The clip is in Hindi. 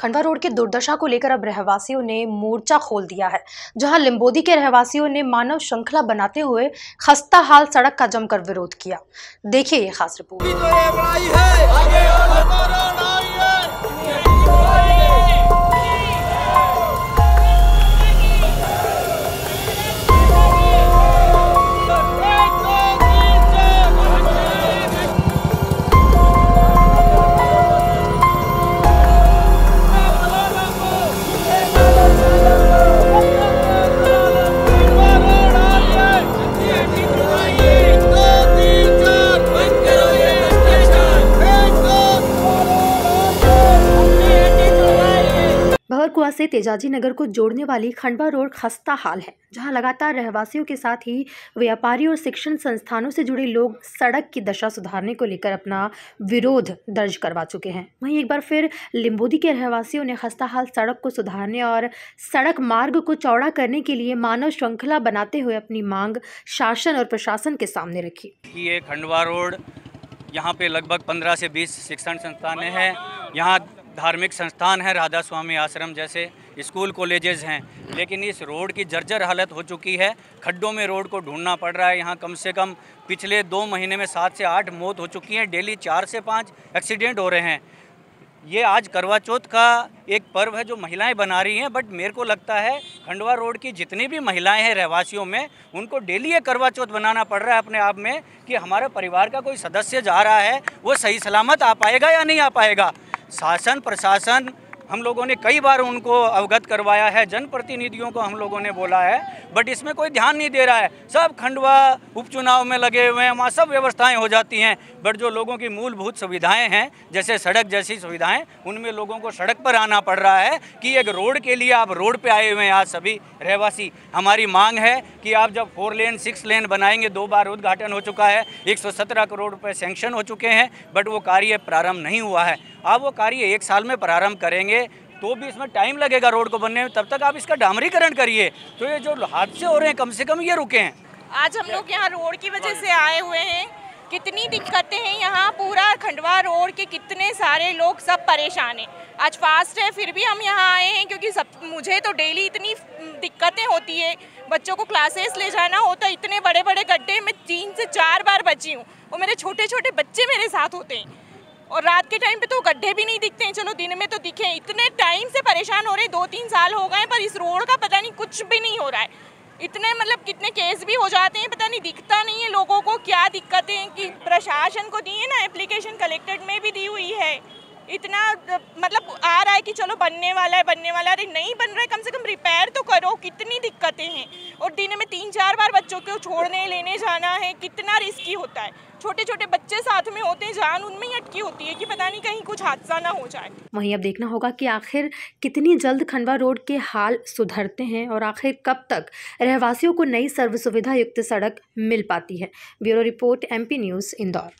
खंडवा रोड की दुर्दशा को लेकर अब रहवासियों ने मोर्चा खोल दिया है जहां लिंबोदी के रहवासियों ने मानव श्रृंखला बनाते हुए खस्ता हाल सड़क का जमकर विरोध किया देखिए ये खास रिपोर्ट खंडवा से तेजाजी नगर को जोड़ने वाली खंडवा रोड खस्ता हाल है जहां लगातार रहवासियों के साथ ही व्यापारी और शिक्षण संस्थानों से जुड़े लोग सड़क की दशा सुधारने को लेकर अपना विरोध दर्ज करवा चुके हैं वहीं एक बार फिर लिम्बोदी के रहवासियों ने खस्ता हाल सड़क को सुधारने और सड़क मार्ग को चौड़ा करने के लिए मानव श्रृंखला बनाते हुए अपनी मांग शासन और प्रशासन के सामने रखी ये खंडवा रोड यहाँ पे लगभग पंद्रह से बीस शिक्षण संस्थान हैं यहाँ धार्मिक संस्थान हैं राधा स्वामी आश्रम जैसे स्कूल कॉलेजेस हैं लेकिन इस रोड की जर्जर हालत हो चुकी है खड्डों में रोड को ढूंढना पड़ रहा है यहाँ कम से कम पिछले दो महीने में सात से आठ मौत हो चुकी हैं डेली चार से पाँच एक्सीडेंट हो रहे हैं ये आज करवा चौथ का एक पर्व है जो महिलाएं बना रही हैं बट मेरे को लगता है खंडवा रोड की जितनी भी महिलाएं हैं रहवासियों में उनको डेली ये करवा चौथ बनाना पड़ रहा है अपने आप में कि हमारे परिवार का कोई सदस्य जा रहा है वो सही सलामत आ पाएगा या नहीं आ पाएगा शासन प्रशासन हम लोगों ने कई बार उनको अवगत करवाया है जनप्रतिनिधियों को हम लोगों ने बोला है बट इसमें कोई ध्यान नहीं दे रहा है सब खंडवा उपचुनाव में लगे हुए हैं वहाँ सब व्यवस्थाएं हो जाती हैं बट जो लोगों की मूलभूत सुविधाएं हैं जैसे सड़क जैसी सुविधाएं उनमें लोगों को सड़क पर आना पड़ रहा है कि एक रोड के लिए आप रोड पर आए हुए हैं आज सभी रहवासी हमारी मांग है कि आप जब फोर लेन सिक्स लेन बनाएंगे दो बार उद्घाटन हो चुका है एक करोड़ रुपये सेंक्शन हो चुके हैं बट वो कार्य प्रारंभ नहीं हुआ है आप वो कार्य एक साल में प्रारंभ करेंगे तो भी इसमें टाइम लगेगा रोड को बनने में तब तक आप इसका डामरीकरण करिए तो ये जो हादसे हो रहे हैं कम से कम ये रुके हैं आज हम लोग यहाँ रोड की वजह से आए हुए हैं कितनी दिक्कतें हैं यहाँ पूरा खंडवा रोड के कितने सारे लोग सब परेशान हैं आज फास्ट है फिर भी हम यहाँ आए हैं क्योंकि सब मुझे तो डेली इतनी दिक्कतें होती है बच्चों को क्लासेस ले जाना होता तो है इतने बड़े बड़े गड्ढे में तीन से चार बार बची हूँ और मेरे छोटे छोटे बच्चे मेरे साथ होते हैं और रात के टाइम पे तो गड्ढे भी नहीं दिखते हैं चलो दिन में तो दिखे इतने टाइम से परेशान हो रहे हैं दो तीन साल हो गए पर इस रोड का पता नहीं कुछ भी नहीं हो रहा है इतने मतलब कितने केस भी हो जाते हैं पता नहीं दिखता नहीं है लोगों को क्या दिक्कतें हैं कि प्रशासन को दी है ना एप्लीकेशन कलेक्टेड में भी दी हुई है इतना मतलब आ रहा है कि चलो बनने वाला है बनने वाला है अरे नहीं बन रहा है कम से कम रिपेयर तो करो कितनी दिक्कतें हैं और दिन में तीन चार बार बच्चों को छोड़ने लेने जाना कितना रिस्की होता है छोटे छोटे बच्चे साथ में होते हैं जान उनमें ही अटकी होती है कि पता नहीं कहीं कुछ हादसा ना हो जाए वहीं अब देखना होगा कि आखिर कितनी जल्द खंडवा रोड के हाल सुधरते हैं और आखिर कब तक रहवासियों को नई सर्व सुविधा युक्त सड़क मिल पाती है bureau report M news Indore